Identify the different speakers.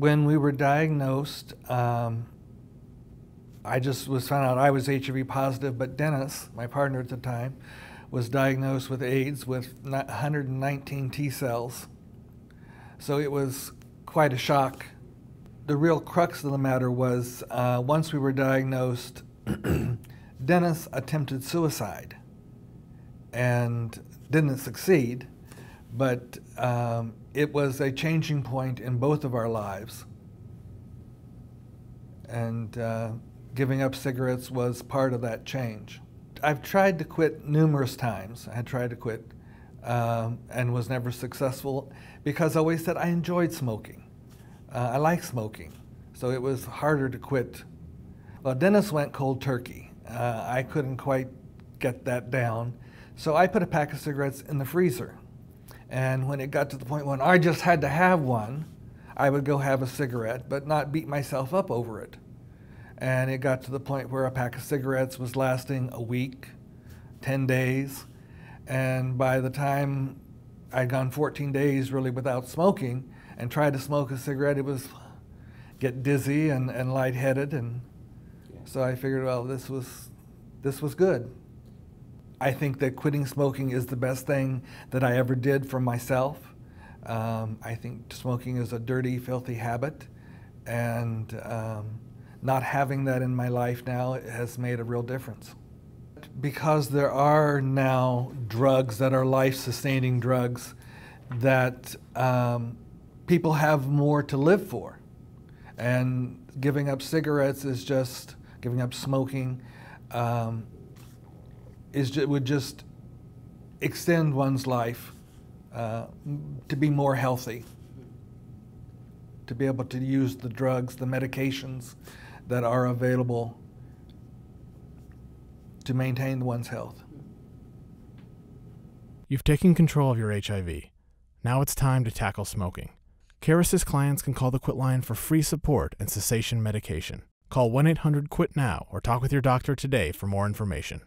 Speaker 1: when we were diagnosed, um, I just was found out I was HIV positive, but Dennis, my partner at the time, was diagnosed with AIDS with 119 T cells. So it was quite a shock. The real crux of the matter was uh, once we were diagnosed, Dennis attempted suicide and didn't succeed but um, it was a changing point in both of our lives. And uh, giving up cigarettes was part of that change. I've tried to quit numerous times. I tried to quit um, and was never successful because I always said I enjoyed smoking. Uh, I like smoking. So it was harder to quit. Well, Dennis went cold turkey. Uh, I couldn't quite get that down. So I put a pack of cigarettes in the freezer and when it got to the point when I just had to have one, I would go have a cigarette, but not beat myself up over it. And it got to the point where a pack of cigarettes was lasting a week, 10 days. And by the time I'd gone 14 days really without smoking and tried to smoke a cigarette, it was get dizzy and, and lightheaded. And yeah. so I figured, well, this was, this was good. I think that quitting smoking is the best thing that I ever did for myself. Um, I think smoking is a dirty, filthy habit, and um, not having that in my life now has made a real difference. Because there are now drugs that are life sustaining drugs that um, people have more to live for. And giving up cigarettes is just giving up smoking. Um, is would just extend one's life uh, to be more healthy, to be able to use the drugs, the medications that are available to maintain one's health.
Speaker 2: You've taken control of your HIV. Now it's time to tackle smoking. Keris's clients can call the Quit Line for free support and cessation medication. Call 1 800 QUIT NOW or talk with your doctor today for more information.